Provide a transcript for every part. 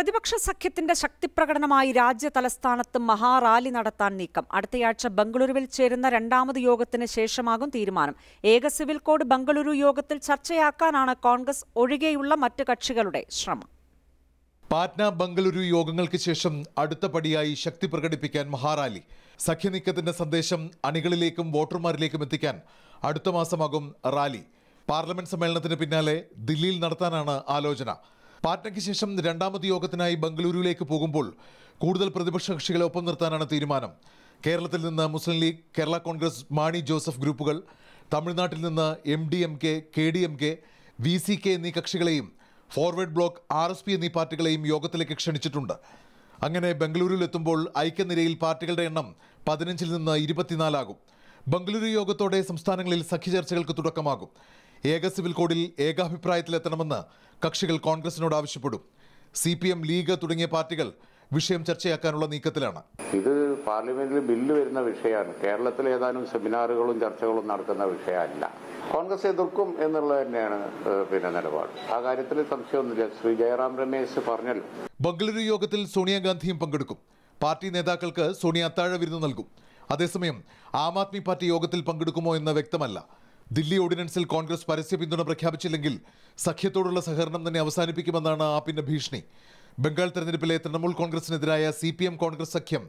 പ്രതിപക്ഷ സഖ്യത്തിന്റെ ശക്തിപ്രകടനമായി രാജ്യ തലസ്ഥാനത്ത് മഹാറാലി നടത്താൻ നീക്കം അടുത്തയാഴ്ച ബംഗളൂരുവിൽ ചേരുന്ന രണ്ടാമത് യോഗത്തിന് ശേഷമാകും തീരുമാനം ഏക സിവിൽ കോഡ് ബംഗളൂരു യോഗത്തിൽ ചർച്ചയാക്കാനാണ് കോൺഗ്രസ് ഒഴികെയുള്ള മറ്റ് കക്ഷികളുടെ ശ്രമം പാറ്റ്ന ബംഗളൂരു യോഗങ്ങൾക്ക് ശേഷം അടുത്ത പടിയായി ശക്തി പ്രകടിപ്പിക്കാൻ മഹാറാലി സഖ്യനീക്കത്തിന്റെ സന്ദേശം അണികളിലേക്കും വോട്ടർമാരിലേക്കും എത്തിക്കാൻ അടുത്ത മാസമാകും റാലി പാർലമെന്റ് സമ്മേളനത്തിന് പിന്നാലെ ദില്ലിയിൽ നടത്താനാണ് ആലോചന പാറ്റ്നയ്ക്ക് ശേഷം രണ്ടാമത് യോഗത്തിനായി ബംഗളൂരുവിലേക്ക് പോകുമ്പോൾ കൂടുതൽ പ്രതിപക്ഷ കക്ഷികളെ ഒപ്പം നിർത്താനാണ് തീരുമാനം കേരളത്തിൽ നിന്ന് മുസ്ലിം ലീഗ് കേരള കോൺഗ്രസ് മാണി ജോസഫ് ഗ്രൂപ്പുകൾ തമിഴ്നാട്ടിൽ നിന്ന് M D M K K D M K V C K എന്നീ കക്ഷികളെയും forward block R S P എന്നീ പാർട്ടികളെയും യോഗത്തിലേക്ക് ക്ഷണിച്ചിട്ടുണ്ട് അങ്ങനെ എത്തുമ്പോൾ ഐക്യനിരയിൽ പാർട്ടികളുടെ എണ്ണം പതിനഞ്ചിൽ നിന്ന് ഇരുപത്തിനാലാകും ബംഗളൂരു യോഗത്തോടെ സംസ്ഥാനങ്ങളിൽ സഖ്യ ചർച്ചകൾക്ക് തുടക്കമാകും ഏക സിവിൽ കോഡിൽ ഏകാഭിപ്രായത്തിലെത്തണമെന്ന് കക്ഷികൾ കോൺഗ്രസിനോട് ആവശ്യപ്പെടും സി പി എം ലീഗ് തുടങ്ങിയ പാർട്ടികൾ വിഷയം ചർച്ചയാക്കാനുള്ള നീക്കത്തിലാണ് ഇത് പാർലമെന്റിൽ ബില്ല് വരുന്ന വിഷയമാണ് കേരളത്തിൽ ഏതാനും സെമിനാറുകളും ചർച്ചകളും നടക്കുന്ന വിഷയമല്ല കോൺഗ്രസ് എതിർക്കും എന്നുള്ളത് തന്നെയാണ് പിന്നെ നിലപാട് ആ കാര്യത്തിൽ സംശയമൊന്നുമില്ല ശ്രീ ജയറാം രമേശ് പറഞ്ഞല്ലോ ബംഗളൂരു യോഗത്തിൽ സോണിയാഗാന്ധിയും പങ്കെടുക്കും പാർട്ടി നേതാക്കൾക്ക് സോണിയ അത്താഴ വിരുന്ന് നൽകും അതേസമയം ആം ആദ്മി പാർട്ടി യോഗത്തിൽ പങ്കെടുക്കുമോ എന്ന് വ്യക്തമല്ല ദില്ലി ഓർഡിനൻസിൽ കോൺഗ്രസ് പരസ്യ പിന്തുണ പ്രഖ്യാപിച്ചില്ലെങ്കിൽ സഖ്യത്തോടുള്ള സഹകരണം തന്നെ അവസാനിപ്പിക്കുമെന്നാണ് ആപ്പിന്റെ ഭീഷണി ബംഗാൾ തെരഞ്ഞെടുപ്പിലെ തൃണമൂൽ കോൺഗ്രസിനെതിരായ സി പി എം കോൺഗ്രസ് സഖ്യം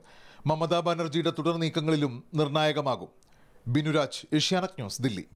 മമതാ ബാനർജിയുടെ തുടർ നീക്കങ്ങളിലും നിർണായകമാകും ബിനുരാജ് ഏഷ്യാനക് ന്യൂസ് ദില്ലി